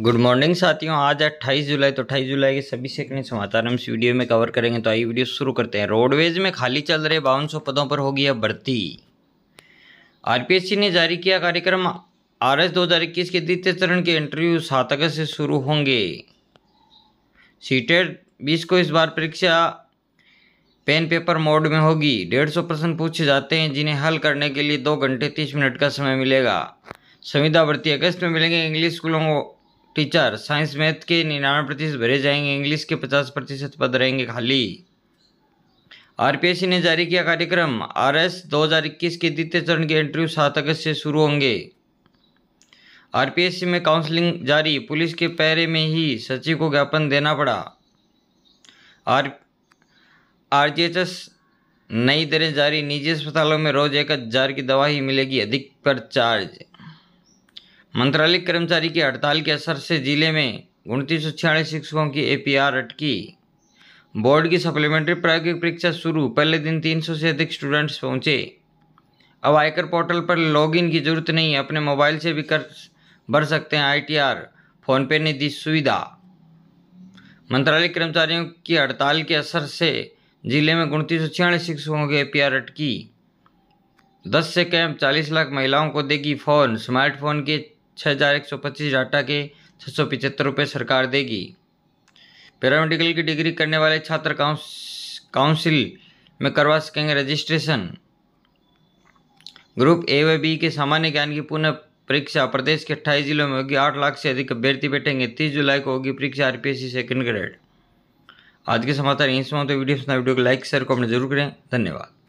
good morning साथियों आज 28 जुलाई तो 28 जुलाई के सभी सेकंड समाचार हम इस वीडियो में कवर करेंगे तो आई वीडियो शुरू करते हैं रोडवेज में खाली चल रहे बावन पदों पर होगी अब भर्ती आरपीएससी ने जारी किया कार्यक्रम आर एस दो के द्वितीय चरण के इंटरव्यू सात अगस्त से शुरू होंगे सीटेड बीस को इस बार परीक्षा पेन पेपर मोड में होगी डेढ़ सौ प्रश्न पूछे जाते हैं जिन्हें हल करने के लिए दो घंटे तीस मिनट का समय मिलेगा संविदा भर्ती अगस्त में मिलेंगे इंग्लिश स्कूलों को टीचर साइंस मैथ के निन्यानवे प्रतिशत भरे जाएंगे इंग्लिश के पचास प्रतिशत पद रहेंगे खाली आरपीएससी ने जारी किया कार्यक्रम आरएस 2021 के द्वितीय चरण के इंटरव्यू सात अगस्त से शुरू होंगे आरपीएससी में काउंसलिंग जारी पुलिस के पैरे में ही सचिव को ज्ञापन देना पड़ा आर आरजीएचएस नई दरें जारी निजी अस्पतालों में रोज एक हज़ार की दवा ही मिलेगी अधिक पर चार्ज मंत्रालय कर्मचारी की हड़ताल के असर से जिले में उनतीस सौ छियालीस शिक्षकों की एपीआर अटकी बोर्ड की सप्लीमेंट्री प्रायोगिक परीक्षा शुरू पहले दिन 300 से अधिक स्टूडेंट्स पहुंचे अब आयकर पोर्टल पर लॉगिन की जरूरत नहीं अपने मोबाइल से भी कर भर सकते हैं आईटीआर फोनपे ने दी सुविधा मंत्रालय कर्मचारियों की हड़ताल के असर से जिले में उनतीस सौ छियालीस शिक्षकों की आर अटकी दस से कैंप चालीस लाख महिलाओं को देगी फोन स्मार्टफोन के छः हज़ार एक सौ पच्चीस डाटा के छः सौ पिचहत्तर रुपये सरकार देगी पैरामेडिकल की डिग्री करने वाले छात्र काउंसिल में करवा सकेंगे रजिस्ट्रेशन ग्रुप ए व बी के सामान्य ज्ञान की पुनः परीक्षा प्रदेश के अट्ठाईस जिलों में होगी आठ लाख से अधिक अभ्यर्थी बैठेंगे तीस जुलाई को होगी परीक्षा आर पी सेकेंड ग्रेड आज के समाचार यहीं से तो वीडियो वीडियो को लाइक शेयर को अपने जरूर करें धन्यवाद